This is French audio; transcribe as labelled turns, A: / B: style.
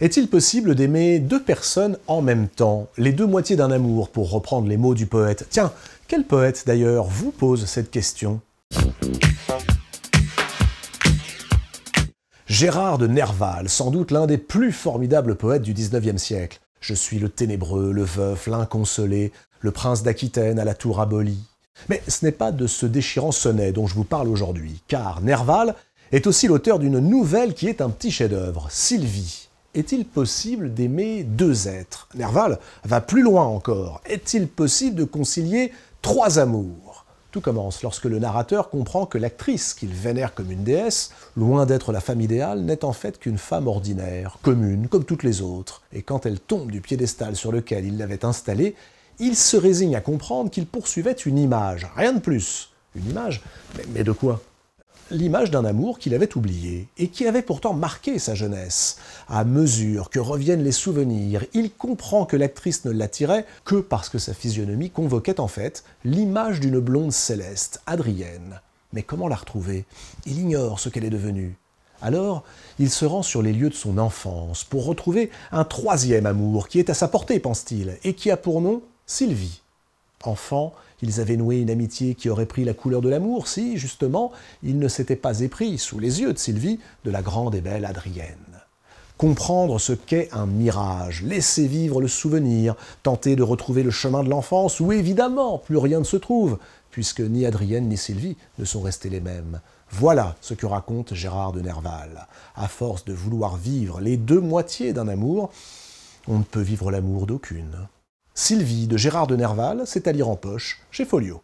A: Est-il possible d'aimer deux personnes en même temps Les deux moitiés d'un amour, pour reprendre les mots du poète. Tiens, quel poète d'ailleurs vous pose cette question Gérard de Nerval, sans doute l'un des plus formidables poètes du 19e siècle. Je suis le ténébreux, le veuf, l'inconsolé, le prince d'Aquitaine à la tour abolie. Mais ce n'est pas de ce déchirant sonnet dont je vous parle aujourd'hui, car Nerval est aussi l'auteur d'une nouvelle qui est un petit chef-d'œuvre, Sylvie. Est-il possible d'aimer deux êtres Nerval va plus loin encore. Est-il possible de concilier trois amours Tout commence lorsque le narrateur comprend que l'actrice qu'il vénère comme une déesse, loin d'être la femme idéale, n'est en fait qu'une femme ordinaire, commune, comme toutes les autres. Et quand elle tombe du piédestal sur lequel il l'avait installée, il se résigne à comprendre qu'il poursuivait une image, rien de plus. Une image mais, de quoi l'image d'un amour qu'il avait oublié et qui avait pourtant marqué sa jeunesse. À mesure que reviennent les souvenirs, il comprend que l'actrice ne l'attirait que parce que sa physionomie convoquait en fait l'image d'une blonde céleste, Adrienne. Mais comment la retrouver Il ignore ce qu'elle est devenue. Alors, il se rend sur les lieux de son enfance pour retrouver un troisième amour qui est à sa portée, pense-t-il, et qui a pour nom Sylvie. Enfants, ils avaient noué une amitié qui aurait pris la couleur de l'amour si, justement, ils ne s'étaient pas épris, sous les yeux de Sylvie, de la grande et belle Adrienne. Comprendre ce qu'est un mirage, laisser vivre le souvenir, tenter de retrouver le chemin de l'enfance où évidemment plus rien ne se trouve, puisque ni Adrienne ni Sylvie ne sont restées les mêmes. Voilà ce que raconte Gérard de Nerval. À force de vouloir vivre les deux moitiés d'un amour, on ne peut vivre l'amour d'aucune. Sylvie de Gérard de Nerval, c'est à lire en poche chez Folio.